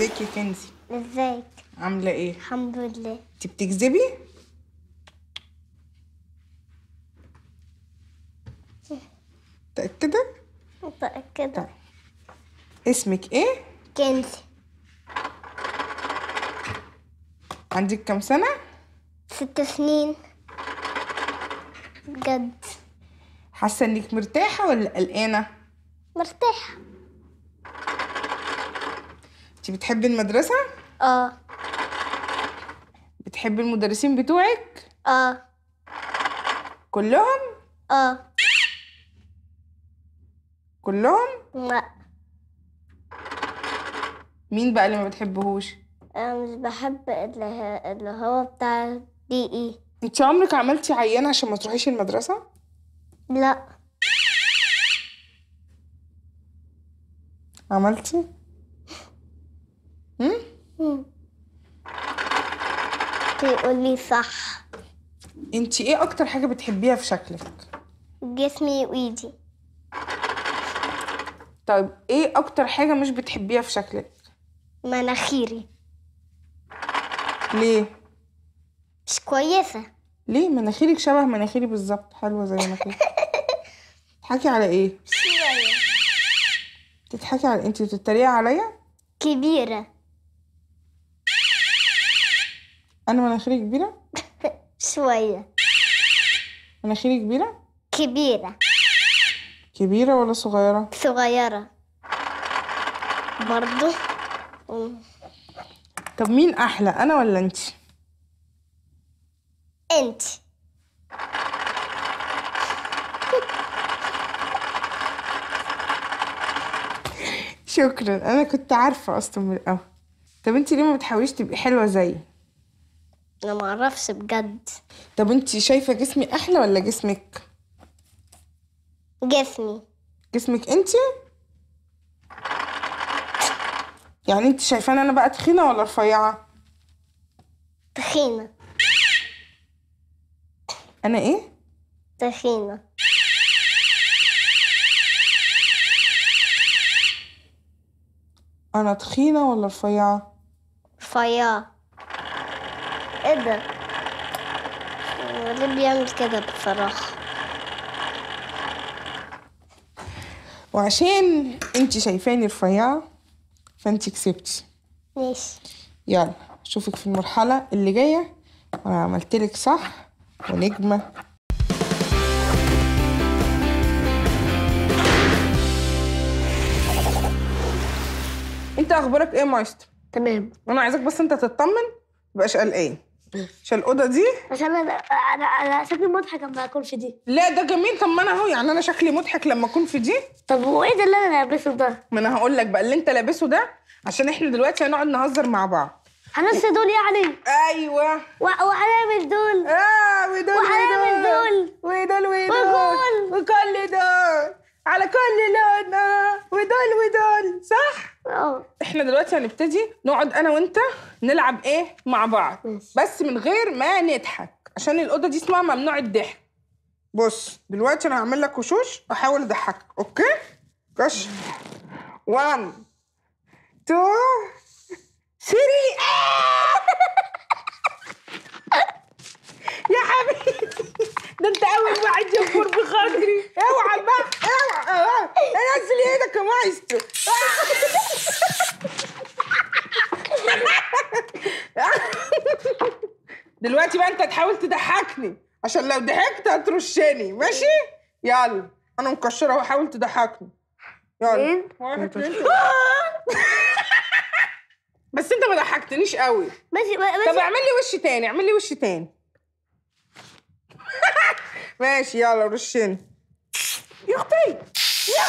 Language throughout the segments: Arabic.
ازيك يا كنزي ازيك عامله ايه الحمد لله انت بتكذبي متاكده متاكده طيب. اسمك ايه كنزي عندك كام سنه ست سنين بجد حاسه انك مرتاحه ولا قلقانه مرتاحه بتحبي المدرسة؟ اه بتحبي المدرسين بتوعك؟ اه كلهم؟ اه كلهم؟ لا مين بقى اللي ما بتحبهوش؟ انا مش بحب اللي, هو بتاع دي اي انت عمرك عملتي عيانة عشان ما تروحيش المدرسة؟ لا عملتي؟ يقول لي صح انت ايه اكتر حاجه بتحبيها في شكلك جسمي وايدي طيب ايه اكتر حاجه مش بتحبيها في شكلك مناخيري ليه مش كويسه ليه مناخيرك شبه مناخيري بالظبط حلوه زي مناخيري تضحكي على ايه شويه تضحكي على انت بتتريقي عليا كبيره انا مناخيري كبيره شويه مناخيري كبيره كبيره كبيره ولا صغيره صغيره برضو طب مين احلى انا ولا انت انت شكرا انا كنت عارفه اصلا من الاول طب انت ليه ما بتحاوليش تبقي حلوه زيي انا ما اعرفش بجد طب انت شايفه جسمي احلى ولا جسمك جسمي جسمك انت يعني انت شايفاني انا بقى تخينه ولا رفيعه تخينه انا ايه تخينه انا تخينه ولا رفيعه رفيعه ايه ده ليه بيعمل كده بصراحة وعشان انت شايفاني رفيعة فانت كسبتي ماشي يلا اشوفك في المرحلة اللي جاية وانا عملتلك صح ونجمة انت اخبارك ايه يا مايسترو تمام انا عايزاك بس انت تطمن مبقاش قلقان عشان الاوضه دي عشان انا انا شكلي مضحك لما اكون في دي لا ده جميل طب ما انا اهو يعني انا شكلي مضحك لما اكون في دي طب وايه ده اللي انا لابسه ده ما انا هقول لك بقى اللي انت لابسه ده عشان احنا دلوقتي هنقعد نهزر مع بعض هنص دول يعني ايوه و... وهنعمل دول اه ودول ودول ودول ودول وكل دول على كل لون ودول ودول صح؟ اه احنا دلوقتي هنبتدي نقعد انا وانت نلعب ايه مع بعض بس من غير ما نضحك عشان الاوضه دي اسمها ممنوع الضحك بص دلوقتي انا هعمل لك وشوش واحاول اضحكك اوكي؟ كش 1 2 3 يا حبيبي ده انت اول واحد ينفر بخاطري اوعى بقى Brasileira com maestro. دلوقتي بقى انت تحاول تضحكني عشان لو ضحكت هترشني ماشي يلا انا مكشره وحاول تضحكني يلا بس انت ما ضحكتنيش قوي ماشي طب اعمل لي وش تاني اعمل لي وش تاني ماشي يلا رشني يا اختي يا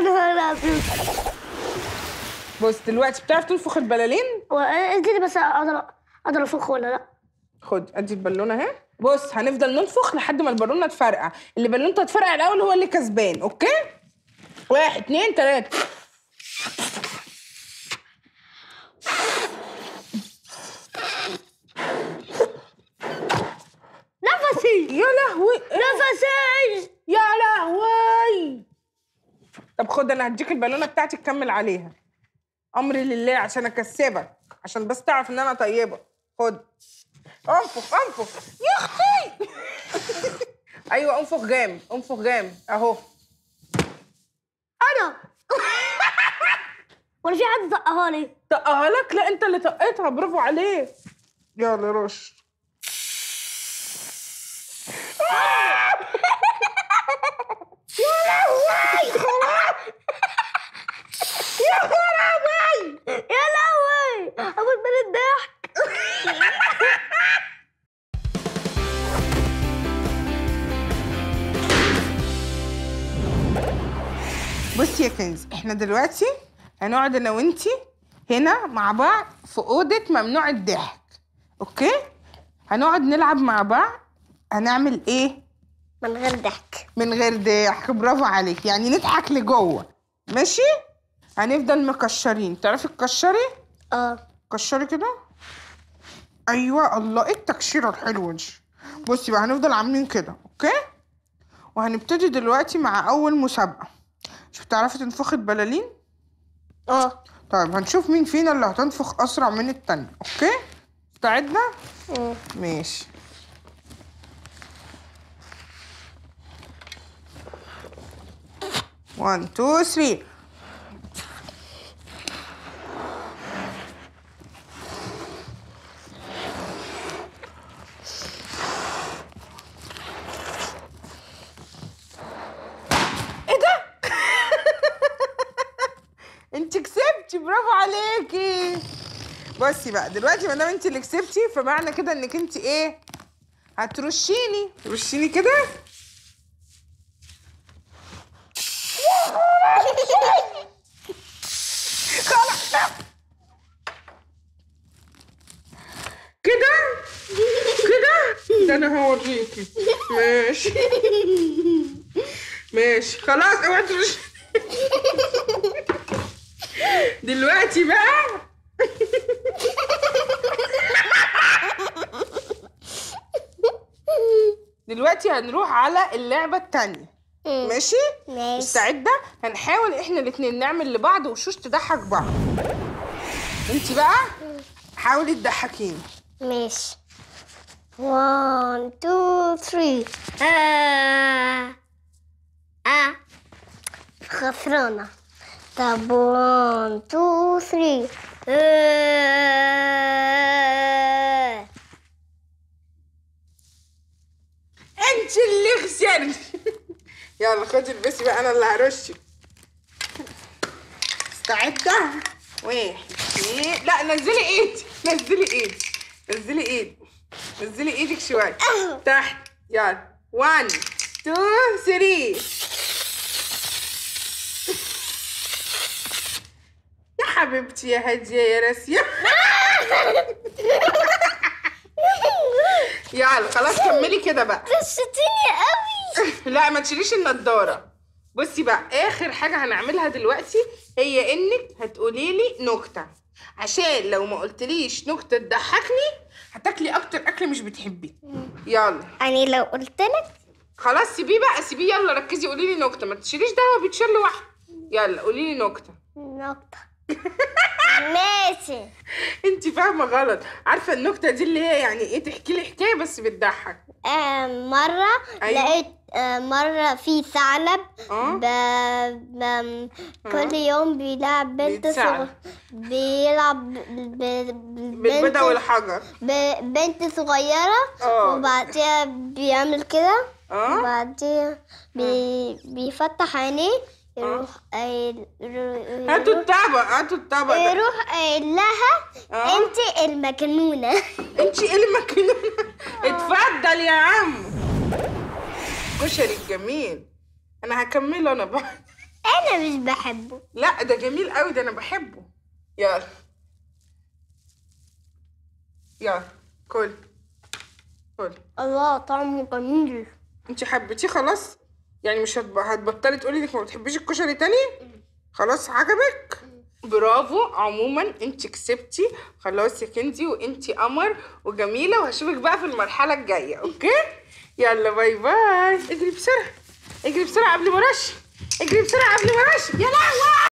نهار ابيض بص دلوقتي بتعرف تنفخ البلالين؟ اديني بس اقدر اقدر انفخه ولا لا خد ادي البالونه اهي بص هنفضل ننفخ لحد ما البالونه تفرقع اللي بالونته تفرقع الاول هو اللي كسبان اوكي واحد اتنين تلاته خد انا هديك البالونه بتاعتي تكمل عليها امري لله عشان اكسبك عشان بس تعرف ان انا طيبه خد انفخ انفخ يا اختي ايوه انفخ جام انفخ جام اهو انا ولا في حد طقها لي طقها لك لا انت اللي طقيتها برافو عليك يلا رش يا لهوي بصي يا كنز احنا دلوقتي هنقعد انا وانتي هنا مع بعض في اوضه ممنوع الضحك اوكي هنقعد نلعب مع بعض هنعمل ايه من غير ضحك من غير ضحك برافو عليك يعني نضحك لجوه ماشي هنفضل مكشرين تعرفي تكشري اه كشري كده ايوه الله ايه التكشيره الحلوه دي بصي بقى هنفضل عاملين كده اوكي وهنبتدي دلوقتي مع اول مسابقه مش هتعرفي تنفخي البلالين اه طيب هنشوف مين فينا اللي هتنفخ اسرع من التانية اوكي استعدنا اه ماشي وان تو ثري برافو عليكي بصي بقى دلوقتي ما دام انت اللي كسبتي فمعنى كده انك انت ايه هترشيني رشيني كده كده كده ده انا هوريكي ماشي ماشي خلاص اوعي ترشي دلوقتي بقى دلوقتي هنروح على اللعبه الثانيه ماشي مستعده هنحاول احنا الاثنين نعمل لبعض وشوش تضحك بعض انت بقى حاولي تضحكيني ماشي 1 2 3 اه اه خسرانه Stop one, two, three. Uh. انت اللي خسرت يلا خدي البسي بقى انا اللي هرشك مستعده واحد لا نزلي ايد نزلي ايد نزلي ايد نزلي ايدك شويه أه. تحت يلا 1 2 3 حبيبتي يا هاديه يا راسيه يلا خلاص كملي كده بقى غشتيني قوي لا ما تشيليش النضاره بصي بقى اخر حاجه هنعملها دلوقتي هي انك هتقولي لي نكته عشان لو ما قلتليش نكته تضحكني هتاكلي اكتر اكل مش بتحبيه يلا يعني لو قلت لك خلاص سيبيه بقى سيبيه يلا ركزي قولي لي نكته ما تشيليش ده هو بيتشال لوحده يلا قولي لي نكته نكته ماشي انت فاهمه غلط عارفه النكته دي اللي هي يعني ايه تحكي لي حكايه بس بتضحك مره أيوة. لقيت مرة في ثعلب آه؟ ب... ب... كل آه. يوم بيلعب بنت صغيرة بيلعب ب... ب... بنت... والحجر ب... بنت صغيرة آه. وبعديها بيعمل كده آه؟ وبعديها بي... بيفتح عينيه يروح قايل هاتوا الطبق هاتوا الطبق يروح قايل لها آه. انت المجنونة انت إيه المجنونة آه. اتفضل يا عم كشري الجميل انا هكمله انا بقى انا مش بحبه لا ده جميل قوي ده انا بحبه يلا يلا كل كل الله طعمه جميل انت حبيتيه خلاص يعني مش هتبطلي تقولي انك ما بتحبيش الكشري تاني خلاص عجبك برافو عموما انت كسبتي خلاص يا كندي وانت قمر وجميله وهشوفك بقى في المرحله الجايه اوكي يلا باي باي اجري بسرعه اجري بسرعه قبل ما اجري بسرعه قبل ما يلا